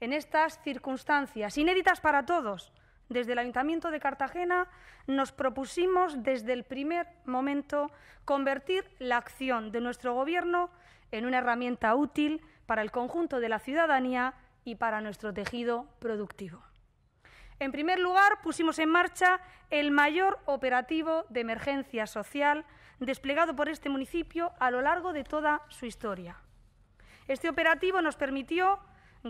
en estas circunstancias inéditas para todos. Desde el Ayuntamiento de Cartagena nos propusimos desde el primer momento convertir la acción de nuestro Gobierno en una herramienta útil para el conjunto de la ciudadanía y para nuestro tejido productivo. En primer lugar, pusimos en marcha el mayor operativo de emergencia social desplegado por este municipio a lo largo de toda su historia. Este operativo nos permitió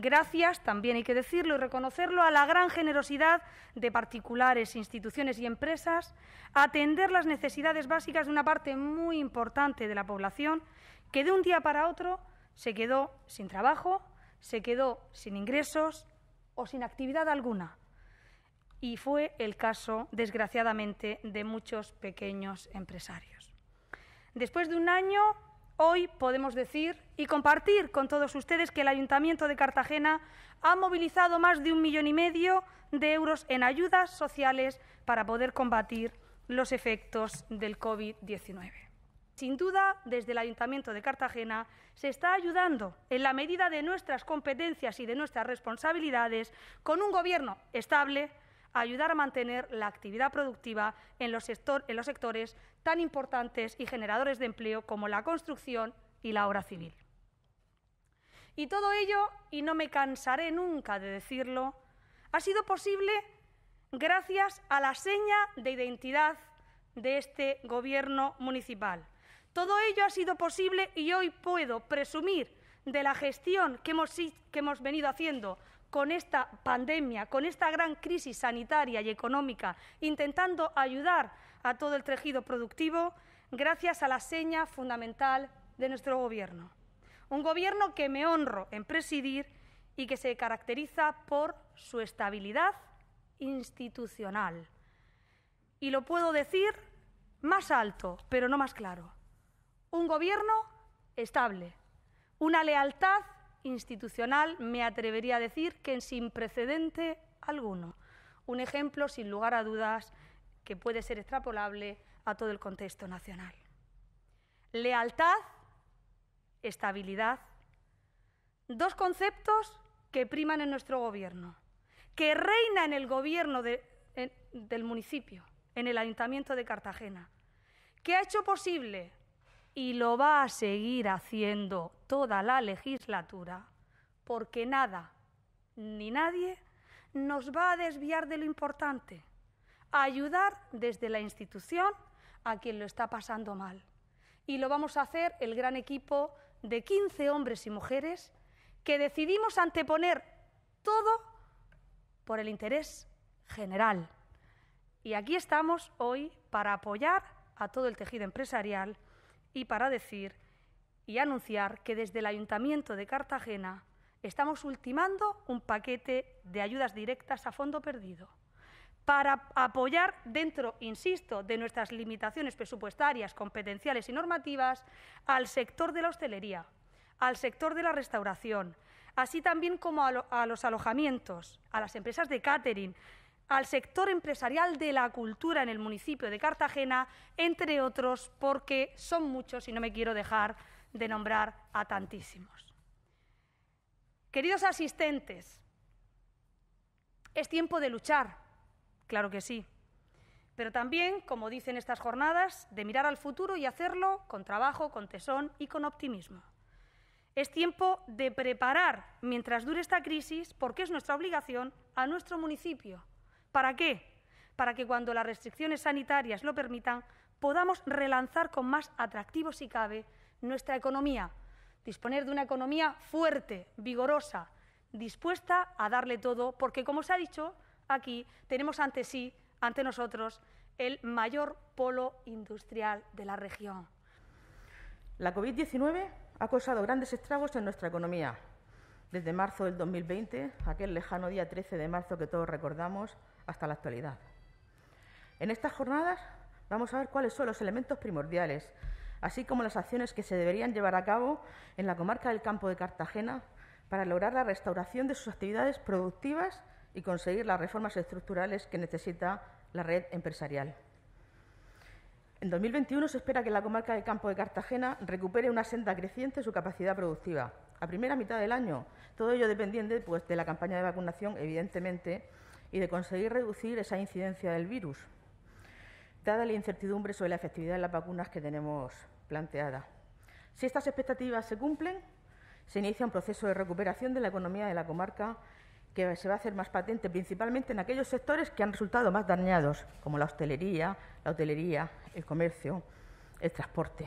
Gracias, también hay que decirlo y reconocerlo, a la gran generosidad de particulares, instituciones y empresas, a atender las necesidades básicas de una parte muy importante de la población que de un día para otro se quedó sin trabajo, se quedó sin ingresos o sin actividad alguna. Y fue el caso, desgraciadamente, de muchos pequeños empresarios. Después de un año Hoy podemos decir y compartir con todos ustedes que el Ayuntamiento de Cartagena ha movilizado más de un millón y medio de euros en ayudas sociales para poder combatir los efectos del COVID-19. Sin duda, desde el Ayuntamiento de Cartagena se está ayudando, en la medida de nuestras competencias y de nuestras responsabilidades, con un Gobierno estable, ayudar a mantener la actividad productiva en los sectores tan importantes y generadores de empleo como la construcción y la obra civil. Y todo ello, y no me cansaré nunca de decirlo, ha sido posible gracias a la seña de identidad de este gobierno municipal. Todo ello ha sido posible y hoy puedo presumir de la gestión que hemos, venido haciendo con esta pandemia, con esta gran crisis sanitaria y económica, intentando ayudar a todo el tejido productivo, gracias a la seña fundamental de nuestro Gobierno. Un Gobierno que me honro en presidir y que se caracteriza por su estabilidad institucional. Y lo puedo decir más alto, pero no más claro. Un Gobierno estable. Una lealtad institucional, me atrevería a decir, que sin precedente alguno. Un ejemplo, sin lugar a dudas, que puede ser extrapolable a todo el contexto nacional. Lealtad, estabilidad, dos conceptos que priman en nuestro gobierno, que reina en el gobierno del municipio, en el ayuntamiento de Cartagena, que ha hecho posible y lo va a seguir haciendo toda la legislatura, porque nada ni nadie nos va a desviar de lo importante, ayudar desde la institución a quien lo está pasando mal. Y lo vamos a hacer el gran equipo de 15 hombres y mujeres que decidimos anteponer todo por el interés general. Y aquí estamos hoy para apoyar a todo el tejido empresarial y para decir y anunciar que desde el Ayuntamiento de Cartagena estamos ultimando un paquete de ayudas directas a fondo perdido para apoyar dentro, insisto, de nuestras limitaciones presupuestarias, competenciales y normativas al sector de la hostelería, al sector de la restauración, así también como a, los alojamientos, a las empresas de catering, al sector empresarial de la cultura en el municipio de Cartagena, entre otros, porque son muchos y no me quiero dejar de nombrar a tantísimos. Queridos asistentes, es tiempo de luchar, claro que sí, pero también, como dicen estas jornadas, de mirar al futuro y hacerlo con trabajo, con tesón y con optimismo. Es tiempo de preparar, mientras dure esta crisis, porque es nuestra obligación, a nuestro municipio ¿Para qué? Para que cuando las restricciones sanitarias lo permitan, podamos relanzar con más atractivo, si cabe, nuestra economía, disponer de una economía fuerte, vigorosa, dispuesta a darle todo, porque, como se ha dicho aquí, tenemos ante sí, ante nosotros, el mayor polo industrial de la región. La COVID-19 ha causado grandes estragos en nuestra economía. Desde marzo del 2020, aquel lejano día 13 de marzo que todos recordamos, hasta la actualidad. En estas jornadas vamos a ver cuáles son los elementos primordiales, así como las acciones que se deberían llevar a cabo en la comarca del campo de Cartagena para lograr la restauración de sus actividades productivas y conseguir las reformas estructurales que necesita la red empresarial. En 2021 se espera que la comarca del Campo de Cartagena recupere una senda creciente su capacidad productiva a primera mitad del año. Todo ello dependiendo pues, de la campaña de vacunación, evidentemente, y de conseguir reducir esa incidencia del virus, dada la incertidumbre sobre la efectividad de las vacunas que tenemos planteadas. Si estas expectativas se cumplen, se inicia un proceso de recuperación de la economía de la comarca que se va a hacer más patente principalmente en aquellos sectores que han resultado más dañados, como la hostelería, la hotelería, el comercio, el transporte.